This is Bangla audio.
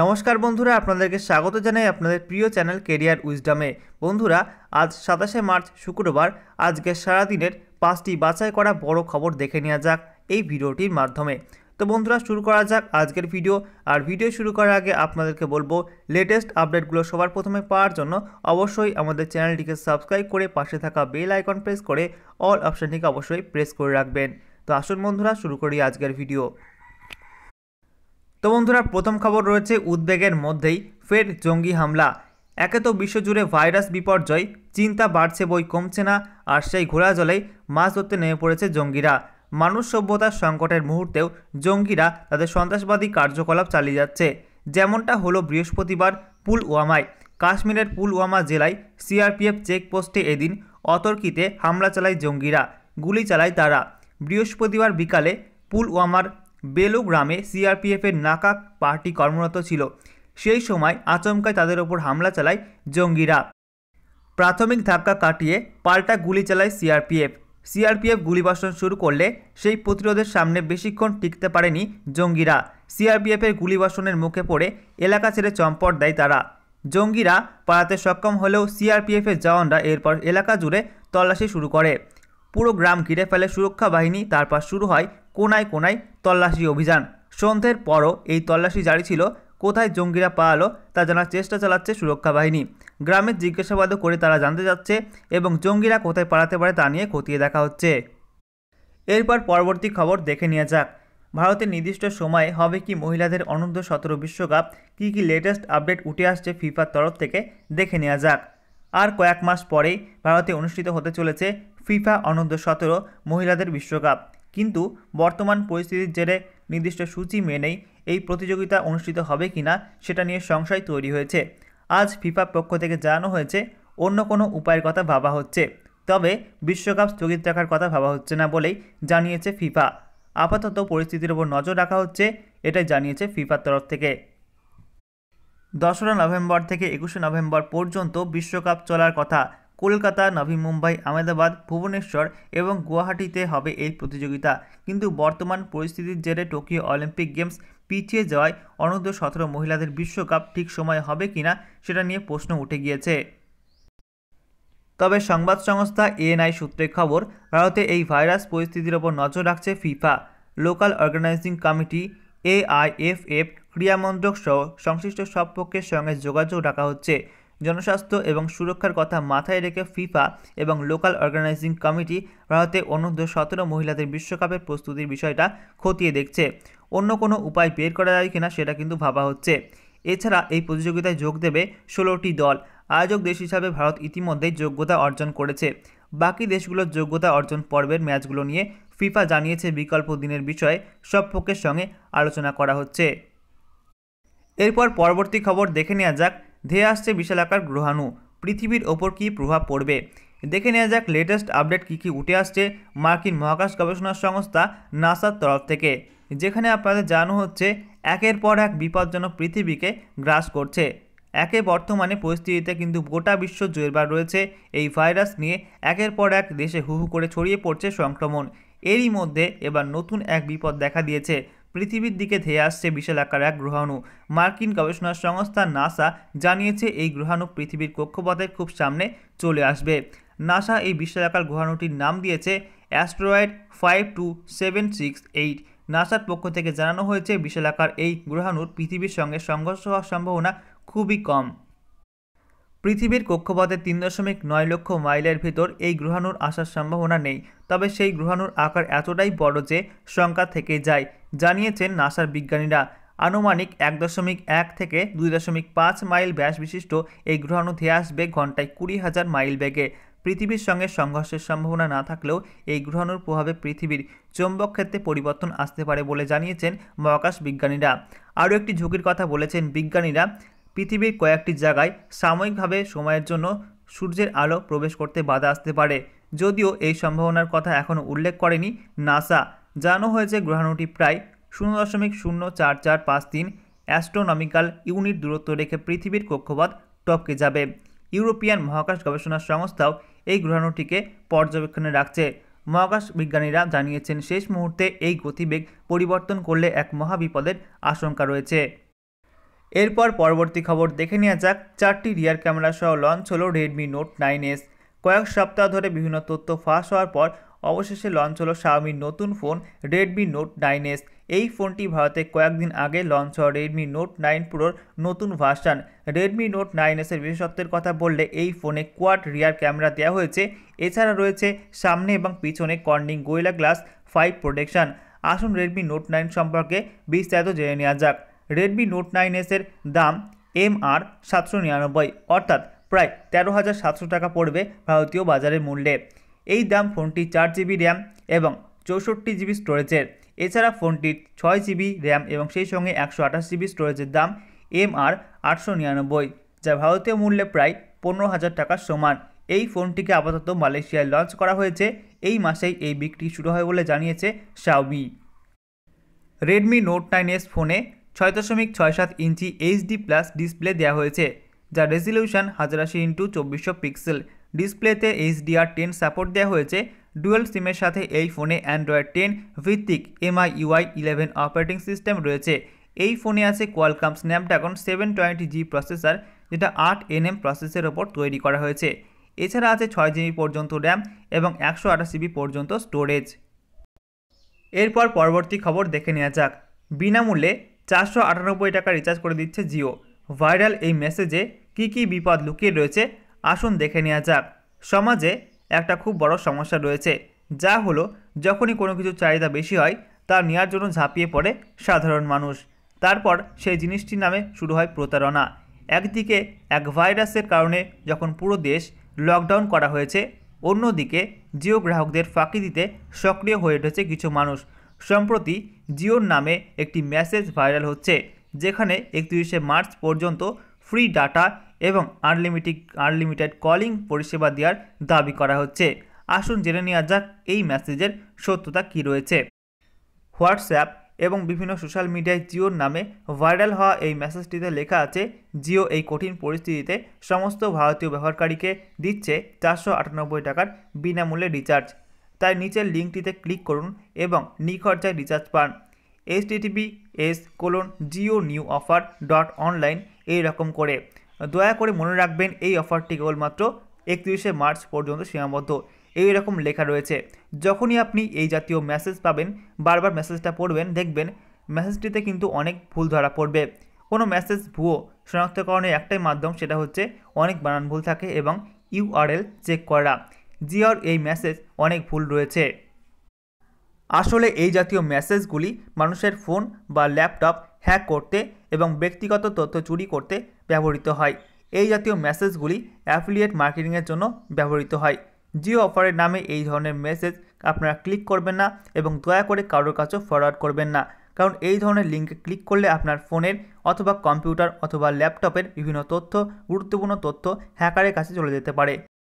নমস্কার বন্ধুরা আপনাদেরকে স্বাগত জানাই আপনাদের প্রিয় চ্যানেল কেরিয়ার উইজডামে বন্ধুরা আজ সাতাশে মার্চ শুক্রবার আজকে সারাদিনের পাঁচটি বাছাই করা বড় খবর দেখে নেওয়া যাক এই ভিডিওটির মাধ্যমে তো বন্ধুরা শুরু করা যাক আজকের ভিডিও আর ভিডিও শুরু করার আগে আপনাদেরকে বলবো লেটেস্ট আপডেটগুলো সবার প্রথমে পাওয়ার জন্য অবশ্যই আমাদের চ্যানেলটিকে সাবস্ক্রাইব করে পাশে থাকা বেল আইকন প্রেস করে অল অপশানটিকে অবশ্যই প্রেস করে রাখবেন তো আসুন বন্ধুরা শুরু করি আজকের ভিডিও তো বন্ধুরা প্রথম খবর রয়েছে উদ্বেগের মধ্যেই ফের জঙ্গি হামলা একে তো বিশ্বজুড়ে ভাইরাস বিপর্যয় চিন্তা বাড়ছে বই কমছে না আর সেই ঘোড়া জলেই মাছ ধরতে নেমে পড়েছে জঙ্গিরা মানুষ সভ্যতার সংকটের মুহূর্তেও জঙ্গিরা তাদের সন্ত্রাসবাদী কার্যকলাপ চালিয়ে যাচ্ছে যেমনটা হলো বৃহস্পতিবার পুলওয়ামায় কাশ্মীরের পুলওয়ামা জেলায় সিআরপিএফ চেকপোস্টে এদিন অতর্কিতে হামলা চালায় জঙ্গিরা গুলি চালায় তারা বৃহস্পতিবার বিকালে পুলওয়ামার বেলু গ্রামে সিআরপিএফের নাকাক পার্টি কর্মরত ছিল সেই সময় আচমকায় তাদের ওপর হামলা চালায় জঙ্গিরা প্রাথমিক ধাক্কা কাটিয়ে পাল্টা গুলি চালায় সিআরপিএফ সিআরপিএফ গুলিবর্ষণ শুরু করলে সেই প্রতিরোধের সামনে বেশিক্ষণ টিকতে পারেনি জঙ্গিরা সিআরপিএফের গুলিবর্ষণের মুখে পড়ে এলাকা ছেড়ে চম্পট দেয় তারা জঙ্গিরা পালাতে সক্ষম হলেও সিআরপিএফের জওয়ানরা এরপর এলাকা জুড়ে তল্লাশি শুরু করে পুরো গ্রাম ঘিরে ফেলে সুরক্ষা বাহিনী তারপর শুরু হয় কোনায় কোনায় তল্লাশি অভিযান সন্ধ্যের পরও এই তল্লাশি জারি ছিল কোথায় জঙ্গিরা পালালো তা জানার চেষ্টা চালাচ্ছে সুরক্ষা বাহিনী গ্রামের জিজ্ঞাসাবাদও করে তারা জানতে যাচ্ছে এবং জঙ্গিরা কোথায় পালাতে পারে তা নিয়ে খতিয়ে দেখা হচ্ছে এরপর পরবর্তী খবর দেখে নেওয়া যাক ভারতের নির্দিষ্ট সময়ে হবে কি মহিলাদের অনূর্ধ্ব সতেরো বিশ্বকাপ কী কী লেটেস্ট আপডেট উঠে আসছে ফিফার তরফ থেকে দেখে নেওয়া যাক আর কয়েক মাস পরেই ভারতে অনুষ্ঠিত হতে চলেছে ফিফা অনূর্ধ্ব সতেরো মহিলাদের বিশ্বকাপ কিন্তু বর্তমান পরিস্থিতির জেরে নির্দিষ্ট সূচি মেনেই এই প্রতিযোগিতা অনুষ্ঠিত হবে কিনা সেটা নিয়ে সংশয় তৈরি হয়েছে আজ ফিফা পক্ষ থেকে জানানো হয়েছে অন্য কোনো উপায়ের কথা ভাবা হচ্ছে তবে বিশ্বকাপ স্থগিত রাখার কথা ভাবা হচ্ছে না বলেই জানিয়েছে ফিফা আপাতত পরিস্থিতির ওপর নজর রাখা হচ্ছে এটাই জানিয়েছে ফিফার তরফ থেকে দোসরা নভেম্বর থেকে একুশে নভেম্বর পর্যন্ত বিশ্বকাপ চলার কথা কলকাতা নভি মুম্বাই আহমেদাবাদ ভুবনেশ্বর এবং গুয়াহাটিতে হবে এই প্রতিযোগিতা কিন্তু বর্তমান পরিস্থিতির জেরে টোকিও অলিম্পিক গেমস পিছিয়ে যাওয়ায় অনূর্ধ্ব সতেরো মহিলাদের বিশ্বকাপ ঠিক সময়ে হবে কিনা সেটা নিয়ে প্রশ্ন উঠে গিয়েছে তবে সংবাদ সংস্থা এএনআই সূত্রে খবর ভারতে এই ভাইরাস পরিস্থিতির ওপর নজর রাখছে FIFA local organizing committee AIFF ক্রীড়ামন্ত্রক সহ সংশ্লিষ্ট সব পক্ষের সঙ্গে যোগাযোগ রাখা হচ্ছে জনস্বাস্থ্য এবং সুরক্ষার কথা মাথায় রেখে ফিফা এবং লোকাল অর্গানাইজিং কমিটি ভারতে অনূর্ধ্ব সতেরো মহিলাদের বিশ্বকাপের প্রস্তুতির বিষয়টা খতিয়ে দেখছে অন্য কোনো উপায় বের করা যায় কিনা সেটা কিন্তু ভাবা হচ্ছে এছাড়া এই প্রতিযোগিতায় যোগ দেবে ষোলোটি দল আয়োজক দেশ হিসাবে ভারত ইতিমধ্যেই যোগ্যতা অর্জন করেছে বাকি দেশগুলোর যোগ্যতা অর্জন পর্বের ম্যাচগুলো নিয়ে ফিফা জানিয়েছে বিকল্প দিনের বিষয়ে সব পক্ষের সঙ্গে আলোচনা করা হচ্ছে এরপর পরবর্তী খবর দেখে নেওয়া যাক ধেয়ে আসছে বিশালাকার গ্রহাণু পৃথিবীর ওপর কী প্রভাব পড়বে দেখে নেওয়া যাক লেটেস্ট আপডেট কী কী উঠে আসছে মার্কিন মহাকাশ গবেষণা সংস্থা নাসার তরফ থেকে যেখানে আপনাদের জানানো হচ্ছে একের পর এক বিপজ্জনক পৃথিবীকে গ্রাস করছে একে বর্তমানে পরিস্থিতিতে কিন্তু গোটা বিশ্ব জোরবার রয়েছে এই ভাইরাস নিয়ে একের পর এক দেশে হুহু করে ছড়িয়ে পড়ছে সংক্রমণ এরই মধ্যে এবার নতুন এক বিপদ দেখা দিয়েছে পৃথিবীর দিকে ধেয়ে আসছে বিশাল আকার এক গ্রহাণু মার্কিন গবেষণা সংস্থা নাসা জানিয়েছে এই গ্রহাণু পৃথিবীর কক্ষপথের খুব সামনে চলে আসবে নাসা এই বিশাল আকার গ্রহাণুটির নাম দিয়েছে asteroid five two seven six eight নাসার পক্ষ থেকে জানানো হয়েছে বিশাল আকার এই গ্রহাণুর পৃথিবীর সঙ্গে সংঘর্ষ হওয়ার সম্ভাবনা খুবই কম পৃথিবীর কক্ষপথে তিন দশমিক নয় লক্ষ মাইলের ভিতর এই গ্রহাণুর আসার সম্ভাবনা নেই তবে সেই গ্রহাণুর আকার এতটাই বড় যে সংখ্যা থেকে যায় জানিয়েছেন নাসার বিজ্ঞানীরা আনুমানিক এক দশমিক এক থেকে দুই দশমিক পাঁচ মাইল ব্যাস বিশিষ্ট এই গ্রহাণু ধেয়ে আসবে ঘন্টায় কুড়ি হাজার মাইল বেগে পৃথিবীর সঙ্গে সংঘর্ষের সম্ভাবনা না থাকলেও এই গ্রহাণুর প্রভাবে পৃথিবীর চৌম্বক ক্ষেত্রে পরিবর্তন আসতে পারে বলে জানিয়েছেন মহাকাশ বিজ্ঞানীরা আরও একটি ঝুঁকির কথা বলেছেন বিজ্ঞানীরা পৃথিবীর কয়েকটি জায়গায় সাময়িকভাবে সময়ের জন্য সূর্যের আলো প্রবেশ করতে বাধা আসতে পারে যদিও এই সম্ভাবনার কথা এখনও উল্লেখ করেনি নাসা জানো হয়েছে গ্রহাণুটি প্রায় শূন্য দশমিক শূন্য চার চার পাঁচ তিন অ্যাস্ট্রোনমিক্যাল ইউনিট দূরত্ব রেখে পৃথিবীর কক্ষপথ টপকে যাবে ইউরোপিয়ান মহাকাশ গবেষণা সংস্থাও এই গ্রহাণুটিকে পর্যবেক্ষণে রাখছে মহাকাশ বিজ্ঞানীরা জানিয়েছেন শেষ মুহূর্তে এই গতিবেগ পরিবর্তন করলে এক মহাবিপদের আশঙ্কা রয়েছে এরপর পরবর্তী খবর দেখে নেওয়া যাক চারটি রিয়ার ক্যামেরা সহ লঞ্চ হলো রেডমি নোট নাইন এস কয়েক সপ্তাহ ধরে বিভিন্ন তথ্য ফাঁস হওয়ার পর অবশেষে লঞ্চ হলো শাওমির নতুন phone Redmi Note nine S এই ফোনটি ভারতে কয়েকদিন আগে লঞ্চ হওয়া রেডমি নোট নাইন প্রোর নতুন ভার্সান রেডমি নোট নাইন এসের বিশেষত্বের কথা বললে এই ফোনে কোয়াড রিয়ার ক্যামেরা দেওয়া হয়েছে এছাড়া রয়েছে সামনে এবং পিছনে Corning Gorilla glass five protection আসুন রেডমি নোট নাইন সম্পর্কে বিস্তারিত জেনে নেওয়া যাক রেডমি নোট নাইন এসের দাম এম আর সাতশো নিরানব্বই অর্থাৎ প্রায় তেরো হাজার সাতশো টাকা পড়বে ভারতীয় বাজারের মূল্যে এই দাম ফোনটি চার জিবি র্যাম এবং চৌষট্টি জিবি স্টোরেজের এছাড়া ফোনটির ছয় জিবি র্যাম এবং সেই সঙ্গে একশো আঠাশ জিবি স্টোরেজের দাম এম আর আটশো নিরানব্বই যা ভারতীয় মূল্যে প্রায় পনেরো হাজার টাকার সমান এই ফোনটিকে আপাতত মালয়েশিয়ায় লঞ্চ করা হয়েছে এই মাসেই এই বিক্রি শুরু হয় বলে জানিয়েছে Xiaomi Redmi Note nine S ফোনে ছয় দশমিক ছয় সাত ইঞ্চি এইচডি প্লাস ডিসপ্লে দেওয়া হয়েছে যার রেজলিউশন হাজার আশি ইন্টু চব্বিশশো পিক্সেল ডিসপ্লেতে এইচডিআর টেন সাপোর্ট দেওয়া হয়েছে ডুয়েল সিমের সাথে এই ফোনে অ্যান্ড্রয়েড টেন ভিত্তিক MI UI eleven operating system রয়েছে এই ফোনে আছে Qualcomm Snapdragon seven twenty G processor যেটা আট এন এম প্রসেসের ওপর তৈরি করা হয়েছে এছাড়া আছে ছয় জিবি পর্যন্ত র্যাম এবং একশো আঠাশ জিবি পর্যন্ত স্টোরেজ এরপর পরবর্তী খবর দেখে নেওয়া যাক বিনামূল্যে চারশো আটানব্বই টাকা রিচার্জ করে দিচ্ছে জিও ভাইরাল এই মেসেজে কি কি বিপদ লুকিয়ে রয়েছে আসুন দেখে নেওয়া যাক সমাজে একটা খুব বড় সমস্যা রয়েছে যা হলো যখনই কোনো কিছু চাহিদা বেশি হয় তা নেওয়ার জন্য ঝাঁপিয়ে পড়ে সাধারণ মানুষ তারপর সেই জিনিসটির নামে শুরু হয় প্রতারণা একদিকে এক ভাইরাসের কারণে যখন পুরো দেশ লকডাউন করা হয়েছে অন্যদিকে জিও গ্রাহকদের ফাঁকি দিতে সক্রিয় হয়ে উঠেছে কিছু মানুষ সম্প্রতি জিওর নামে একটি মেসেজ ভাইরাল হচ্ছে যেখানে একত্রিশে মার্চ পর্যন্ত ফ্রি ডাটা এবং আনলিমিটেড আনলিমিটেড কলিং পরিষেবা দেওয়ার দাবি করা হচ্ছে আসুন জেনে নেওয়া যাক এই মেসেজের সত্যতা কি রয়েছে হোয়াটসঅ্যাপ এবং বিভিন্ন সোশ্যাল মিডিয়ায় জিওর নামে ভাইরাল হওয়া এই মেসেজটিতে লেখা আছে জিও এই কঠিন পরিস্থিতিতে সমস্ত ভারতীয় ব্যবহারকারীকে দিচ্ছে চারশো টাকার বিনামূল্যে রিচার্জ তাই নিচের লিঙ্কটিতে ক্লিক করুন এবং নিখরচায় রিচার্জ পান H TTP S colon Jio new offer dot online এইরকম করে দয়া করে মনে রাখবেন এই অফারটি কেবলমাত্র একত্রিশে মার্চ পর্যন্ত সীমাবদ্ধ এই রকম লেখা রয়েছে যখনই আপনি এই জাতীয় মেসেজ পাবেন বারবার মেসেজটা পড়বেন দেখবেন মেসেজটিতে কিন্তু অনেক ভুল ধরা পড়বে কোনো মেসেজ ভুয়ো শনাক্তকরণের একটাই মাধ্যম সেটা হচ্ছে অনেক বানান ভুল থাকে এবং ইউআরএল চেক করা জিয়ার এই মেসেজ অনেক ভুল রয়েছে আসলে এই জাতীয় মেসেজগুলি মানুষের ফোন বা ল্যাপটপ হ্যাক করতে এবং ব্যক্তিগত তথ্য চুরি করতে ব্যবহৃত হয় এই জাতীয় মেসেজগুলি অ্যাফিলিয়েট মার্কেটিংয়ের জন্য ব্যবহৃত হয় জিও অফারের নামে এই ধরনের মেসেজ আপনারা ক্লিক করবেন না এবং দয়া করে কারোর কাছেও ফরওয়ার্ড করবেন না কারণ এই ধরনের লিঙ্কে ক্লিক করলে আপনার ফোনের অথবা কম্পিউটার অথবা ল্যাপটপের বিভিন্ন তথ্য গুরুত্বপূর্ণ তথ্য হ্যাকারের কাছে চলে যেতে পারে